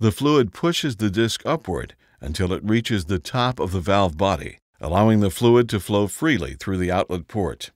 The fluid pushes the disc upward until it reaches the top of the valve body, allowing the fluid to flow freely through the outlet port.